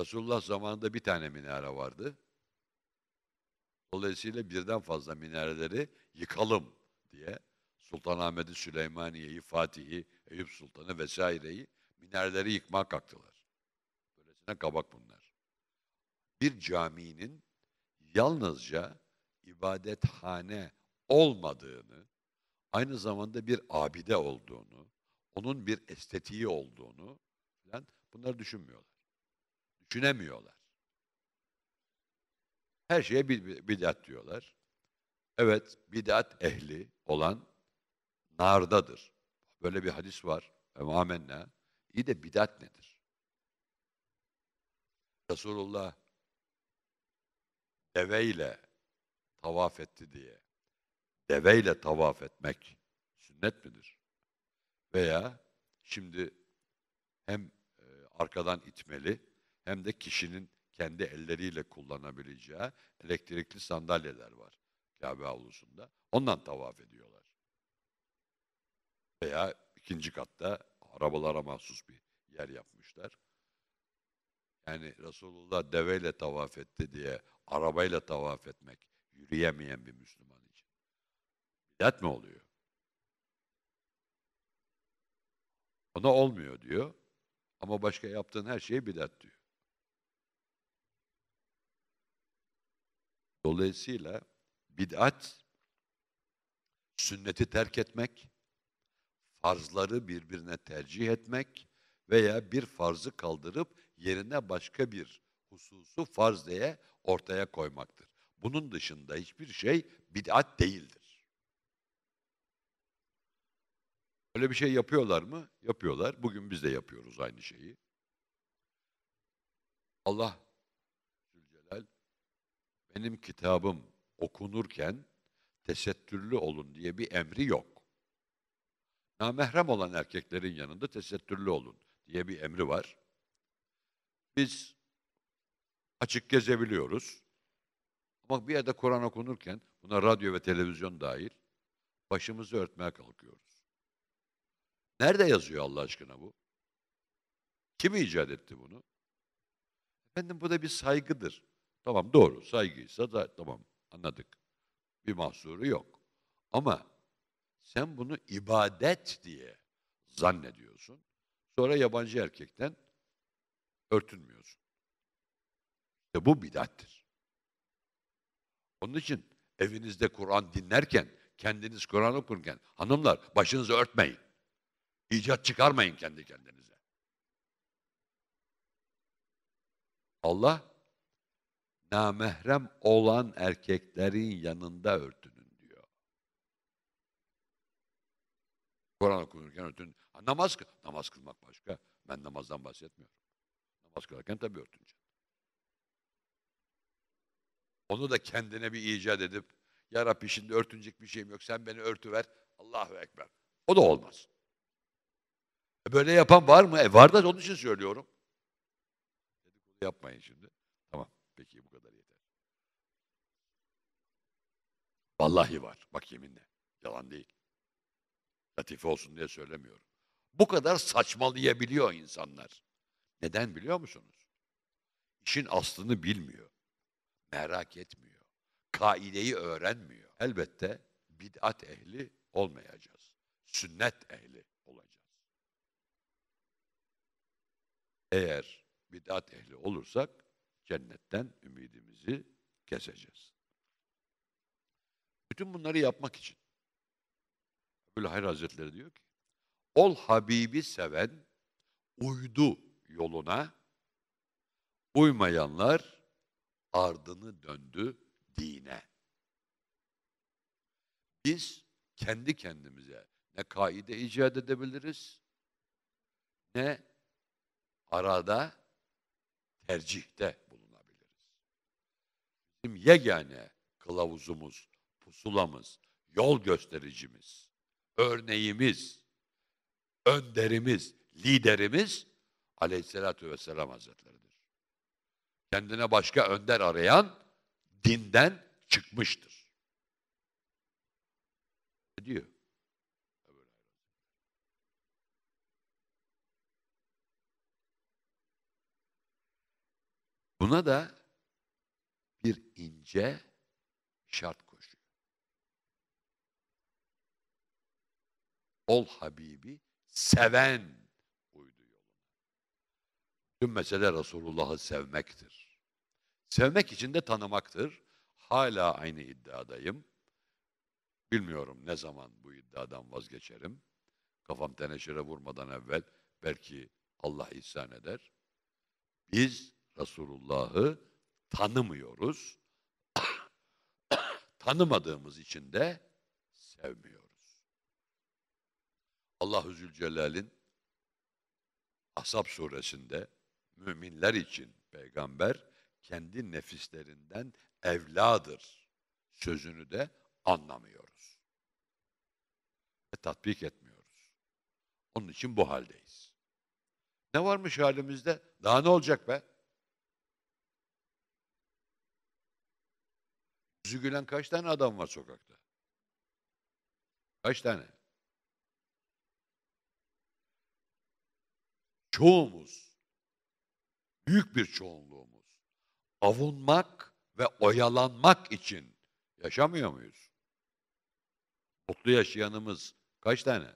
Resulullah zamanında bir tane minare vardı. Dolayısıyla birden fazla minareleri yıkalım diye Sultanahmet'i, Süleymaniye'yi, Fatih'i, Eyüp Sultan'ı vesaireyi minareleri yıkmaya kalktılar. Böylesine kabak bunlar. Bir caminin yalnızca ibadethane olmadığını, aynı zamanda bir abide olduğunu, onun bir estetiği olduğunu falan bunları düşünmüyorlar. Düşünemiyorlar. Her şeye bid'at diyorlar. Evet, bid'at ehli olan nardadır. Böyle bir hadis var. Amenna. İyi de bid'at nedir? Resulullah deveyle tavaf etti diye deveyle tavaf etmek sünnet midir? Veya şimdi hem e, arkadan itmeli hem de kişinin kendi elleriyle kullanabileceği elektrikli sandalyeler var Kabe avlusunda. Ondan tavaf ediyorlar. Veya ikinci katta arabalara mahsus bir yer yapmışlar. Yani Resulullah deveyle tavaf etti diye arabayla tavaf etmek yürüyemeyen bir Müslüman için. Bidat mı oluyor? Ona olmuyor diyor. Ama başka yaptığın her şey bidat diyor. Dolayısıyla bid'at sünneti terk etmek, farzları birbirine tercih etmek veya bir farzı kaldırıp yerine başka bir hususu farz diye ortaya koymaktır. Bunun dışında hiçbir şey bid'at değildir. Öyle bir şey yapıyorlar mı? Yapıyorlar. Bugün biz de yapıyoruz aynı şeyi. Allah benim kitabım okunurken tesettürlü olun diye bir emri yok. Namahrem olan erkeklerin yanında tesettürlü olun diye bir emri var. Biz açık gezebiliyoruz. Ama bir yerde Kur'an okunurken buna radyo ve televizyon dahil başımızı örtmeye kalkıyoruz. Nerede yazıyor Allah aşkına bu? Kim icat etti bunu? Efendim bu da bir saygıdır. Tamam doğru saygıysa da tamam anladık. Bir mahsuru yok. Ama sen bunu ibadet diye zannediyorsun. Sonra yabancı erkekten örtünmüyorsun. İşte bu bidattir. Onun için evinizde Kur'an dinlerken, kendiniz Kur'an okurken, hanımlar başınızı örtmeyin. İcat çıkarmayın kendi kendinize. Allah namahrem olan erkeklerin yanında örtünün diyor. Kur'an okunurken örtünün. Ha, namaz, namaz kılmak başka. Ben namazdan bahsetmiyorum. Namaz kılarken tabii örtünce. Onu da kendine bir icat edip, Ya Rabbi şimdi örtünecek bir şeyim yok, sen beni örtüver, Allahu Ekber. O da olmaz. E böyle yapan var mı? E var da onun için söylüyorum. Yapmayın şimdi. Peki bu kadar yeter. Vallahi var. Bak yeminle. Yalan değil. Latife olsun diye söylemiyorum. Bu kadar saçmalayabiliyor insanlar. Neden biliyor musunuz? İşin aslını bilmiyor. Merak etmiyor. Kaideyi öğrenmiyor. Elbette bid'at ehli olmayacağız. Sünnet ehli olacağız. Eğer bid'at ehli olursak Cennetten ümidimizi keseceğiz. Bütün bunları yapmak için Ebu'l-Hayr Hazretleri diyor ki, ol Habibi seven uydu yoluna, uymayanlar ardını döndü dine. Biz kendi kendimize ne kaide icat edebiliriz, ne arada tercihte bizim yegane kılavuzumuz, pusulamız, yol göstericimiz, örneğimiz, önderimiz, liderimiz aleyhissalatü vesselam hazretleridir. Kendine başka önder arayan dinden çıkmıştır. Ne diyor? Buna da bir ince şart koşuyor. Ol Habibi seven uydu yoluna. Tüm mesele Resulullah'ı sevmektir. Sevmek için de tanımaktır. Hala aynı iddiadayım. Bilmiyorum ne zaman bu iddiadan vazgeçerim. Kafam teneşire vurmadan evvel belki Allah ihsan eder. Biz Resulullah'ı tanımıyoruz. Tanımadığımız için de sevmiyoruz. Allahu Zülcelal'in Ashab suresinde müminler için peygamber kendi nefislerinden evladır sözünü de anlamıyoruz. Ve tatbik etmiyoruz. Onun için bu haldeyiz. Ne varmış halimizde? Daha ne olacak be? Yüzü gülen kaç tane adam var sokakta? Kaç tane? Çoğumuz, büyük bir çoğunluğumuz avunmak ve oyalanmak için yaşamıyor muyuz? Mutlu yaşayanımız kaç tane?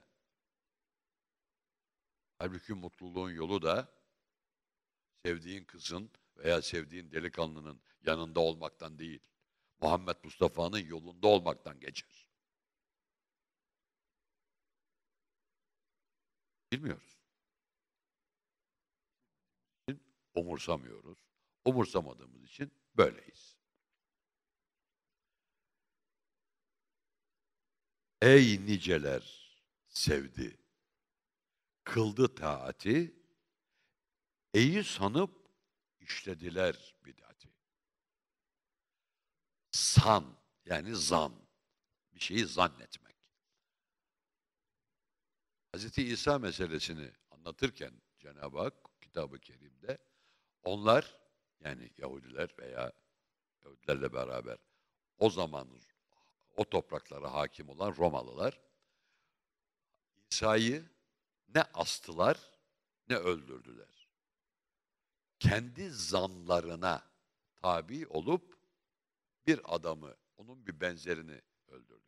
Halbuki mutluluğun yolu da sevdiğin kızın veya sevdiğin delikanlının yanında olmaktan değil. Muhammed Mustafa'nın yolunda olmaktan geçer. Bilmiyoruz. Umursamıyoruz. Umursamadığımız için böyleyiz. Ey niceler sevdi, kıldı taati, eyi sanıp işlediler. San yani zan. Bir şeyi zannetmek. Hazreti İsa meselesini anlatırken Cenab-ı Hak kitabı kerimde onlar yani Yahudiler veya Yahudilerle beraber o zaman o topraklara hakim olan Romalılar İsa'yı ne astılar ne öldürdüler. Kendi zanlarına tabi olup bir adamı, onun bir benzerini öldürdüler.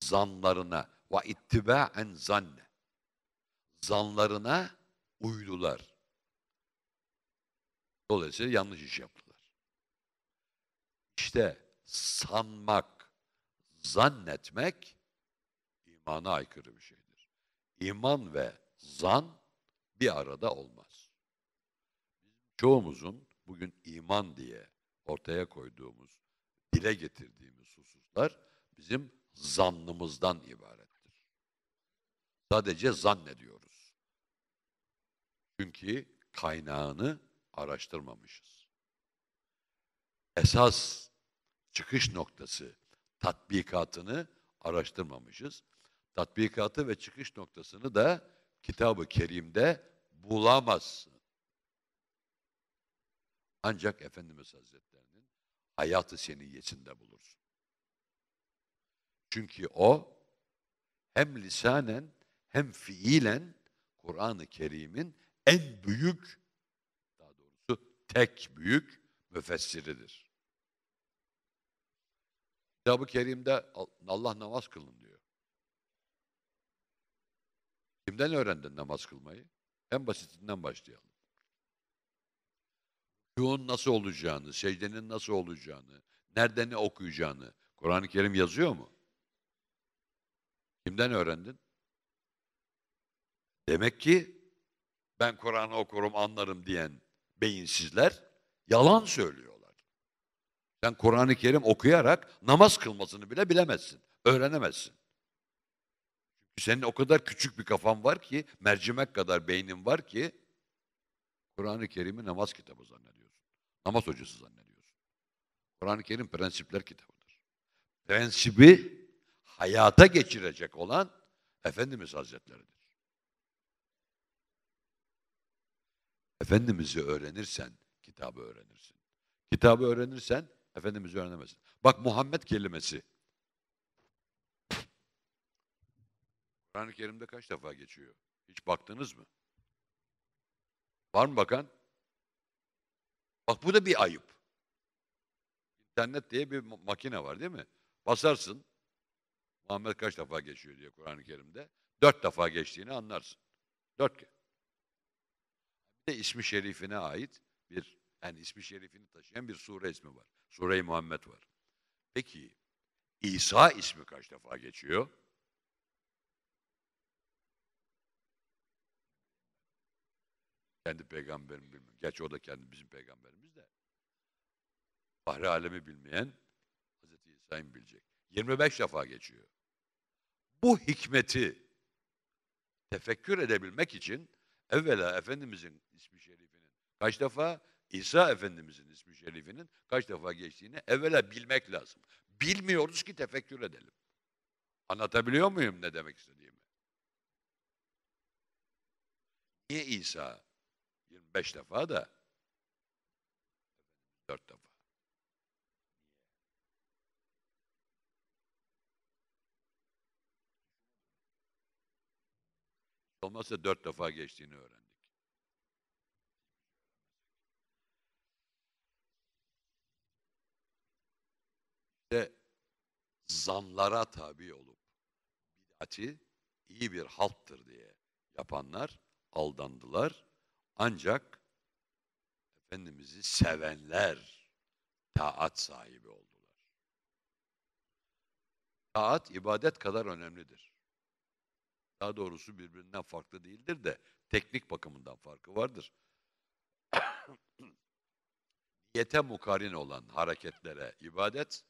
Zanlarına ve ittiba'en zanne. Zanlarına uydular. Dolayısıyla yanlış iş yaptılar. İşte sanmak, zannetmek imana aykırı bir şeydir. İman ve zan bir arada olmaz. Çoğumuzun bugün iman diye ortaya koyduğumuz, dile getirdiğimiz hususlar bizim zannımızdan ibarettir. Sadece zannediyoruz. Çünkü kaynağını araştırmamışız. Esas çıkış noktası tatbikatını araştırmamışız. Tatbikatı ve çıkış noktasını da Kitab-ı Kerim'de bulamazsın. Ancak Efendimiz Hazretlerinin hayatı seniyyesinde bulursun. Çünkü o hem lisanen hem fiilen Kur'an-ı Kerim'in en büyük daha doğrusu tek büyük müfessiridir. Kitab-ı Kerim'de Allah namaz kılın diyor. Kimden öğrendin namaz kılmayı? En basitinden başlayalım. Ruhun nasıl olacağını, secdenin nasıl olacağını, nerede ne okuyacağını Kur'an-ı Kerim yazıyor mu? Kimden öğrendin? Demek ki ben Kur'an'ı okurum, anlarım diyen beyinsizler yalan söylüyorlar. Sen Kur'an-ı Kerim okuyarak namaz kılmasını bile bilemezsin, öğrenemezsin. Çünkü senin o kadar küçük bir kafan var ki, mercimek kadar beynin var ki Kur'an-ı Kerim'i namaz kitabı zannediyorsun. Namaz hocası zannediyorsun. Kur'an-ı Kerim prensipler kitabıdır. Prensibi hayata geçirecek olan Efendimiz Hazretleri'dir. Efendimiz'i öğrenirsen kitabı öğrenirsin. Kitabı öğrenirsen Efendimiz'i öğrenemezsin. Bak Muhammed kelimesi. Kur'an-ı Kerim'de kaç defa geçiyor? Hiç baktınız mı? Var mı bakan? Bak bu da bir ayıp. İnternet diye bir makine var değil mi? Basarsın. Muhammed kaç defa geçiyor diye Kur'an-ı Kerim'de. Dört defa geçtiğini anlarsın. Dört kez. Bir de ismi şerifine ait bir, yani ismi şerifini taşıyan bir sure ismi var. Sure-i Muhammed var. Peki İsa ismi kaç defa geçiyor? Kendi peygamberini bilmiyor. Gerçi o da kendi bizim peygamberimiz de. Bahri alemi bilmeyen Hz. İsa'yı bilecek. 25 defa geçiyor. Bu hikmeti tefekkür edebilmek için evvela Efendimizin ismi şerifinin kaç defa İsa Efendimizin ismi şerifinin kaç defa geçtiğini evvela bilmek lazım. Bilmiyoruz ki tefekkür edelim. Anlatabiliyor muyum ne demek istediğimi? Niye İsa? Beş defa da. Dört defa. Olmazsa dört defa geçtiğini öğrendik. İşte zamlara tabi olup bidati iyi bir halttır diye yapanlar aldandılar ancak Efendimiz'i sevenler taat sahibi oldular. Taat ibadet kadar önemlidir. Daha doğrusu birbirinden farklı değildir de teknik bakımından farkı vardır. Niyete mukarin olan hareketlere ibadet,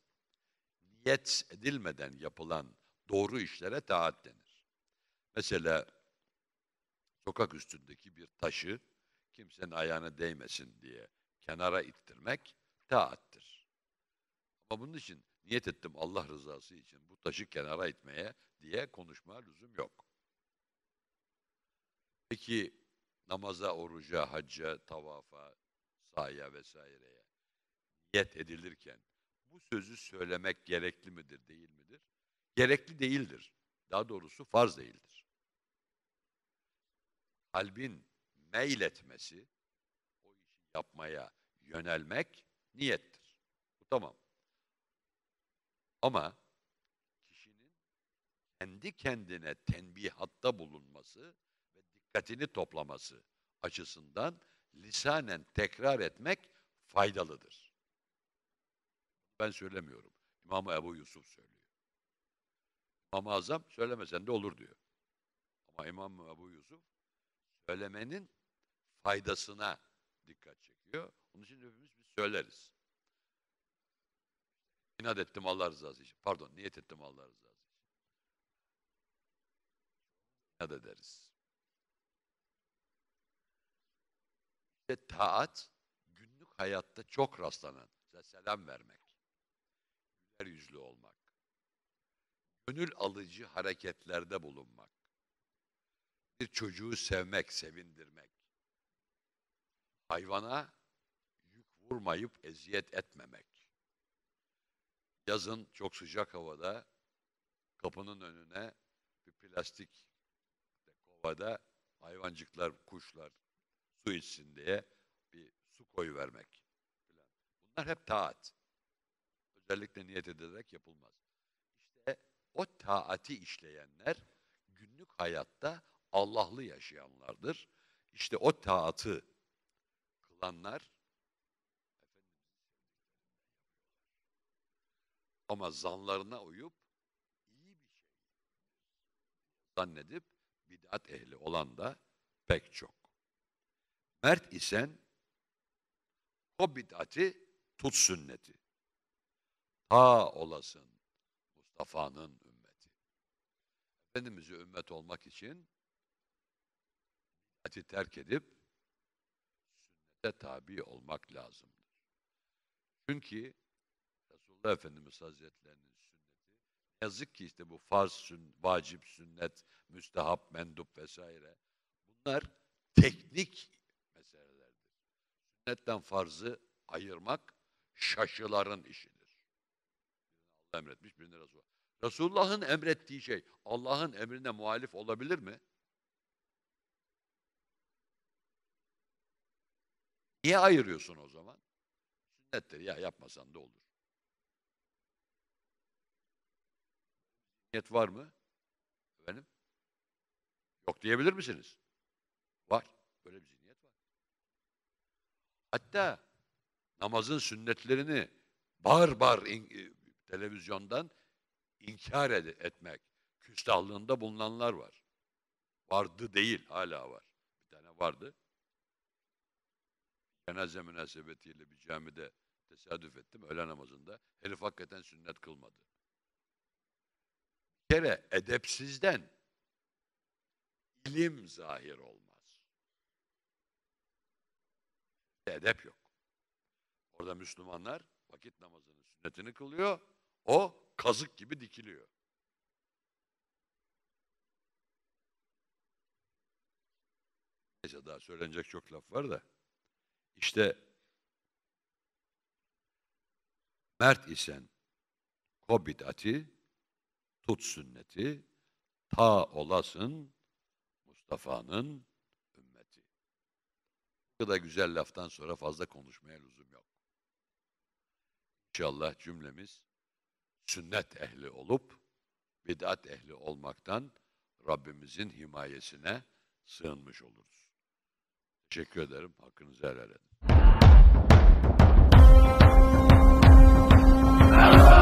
niyet edilmeden yapılan doğru işlere taat denir. Mesela sokak üstündeki bir taşı kimsenin ayağına değmesin diye kenara ittirmek taattir. Ama bunun için niyet ettim Allah rızası için bu taşı kenara itmeye diye konuşma lüzum yok. Peki namaza, oruca, hacca, tavafa, sahaya vesaireye niyet edilirken bu sözü söylemek gerekli midir, değil midir? Gerekli değildir. Daha doğrusu farz değildir. Kalbin meyletmesi, o işi yapmaya yönelmek niyettir. Bu tamam. Ama kişinin kendi kendine tenbihatta bulunması ve dikkatini toplaması açısından lisanen tekrar etmek faydalıdır. Ben söylemiyorum. İmam Ebu Yusuf söylüyor. İmam-ı Azam söylemesen de olur diyor. Ama İmam Ebu Yusuf söylemenin faydasına dikkat çekiyor. Onun için hepimiz biz söyleriz. İnat ettim Allah rızası için. Pardon, niyet ettim Allah rızası için. İnat ederiz. İşte taat günlük hayatta çok rastlanan. Mesela selam vermek. Güler yüzlü olmak. Gönül alıcı hareketlerde bulunmak bir çocuğu sevmek, sevindirmek. Hayvana yük vurmayıp eziyet etmemek. Yazın çok sıcak havada kapının önüne bir plastik kovada hayvancıklar, kuşlar su içsin diye bir su koy vermek. Bunlar hep taat. Özellikle niyet ederek yapılmaz. İşte o taati işleyenler günlük hayatta Allah'lı yaşayanlardır. İşte o taatı kılanlar ama zanlarına uyup iyi bir şey zannedip bid'at ehli olan da pek çok. Mert isen o bid'ati tut sünneti. Ta olasın Mustafa'nın ümmeti. Efendimiz'e ümmet olmak için bid'ati terk edip sünnete tabi olmak lazımdır. Çünkü Resulullah Efendimiz Hazretlerinin sünneti yazık ki işte bu farz, sün, vacip, sünnet, müstehap, mendup vesaire bunlar teknik meselelerdir. Sünnetten farzı ayırmak şaşıların işidir. Allah emretmiş, birini Resulullah. Resulullah'ın emrettiği şey Allah'ın emrine muhalif olabilir mi? Niye ayırıyorsun o zaman? Sünnettir ya yapmasan da olur. Niyet var mı? Efendim? Yok diyebilir misiniz? Var. Böyle bir zihniyet var. Hatta namazın sünnetlerini bar bar in, e, televizyondan inkar ed etmek, küstahlığında bulunanlar var. Vardı değil, hala var. Bir tane vardı cenaze münasebetiyle bir camide tesadüf ettim öğle namazında. Herif hakikaten sünnet kılmadı. Bir kere edepsizden ilim zahir olmaz. Edep yok. Orada Müslümanlar vakit namazının sünnetini kılıyor. O kazık gibi dikiliyor. Neyse daha söylenecek çok laf var da. İşte mert isen ko tut sünneti, ta olasın Mustafa'nın ümmeti. Bu kadar güzel laftan sonra fazla konuşmaya lüzum yok. İnşallah cümlemiz sünnet ehli olup bid'at ehli olmaktan Rabbimizin himayesine sığınmış oluruz. Teşekkür ederim. Hakkınızı helal edin.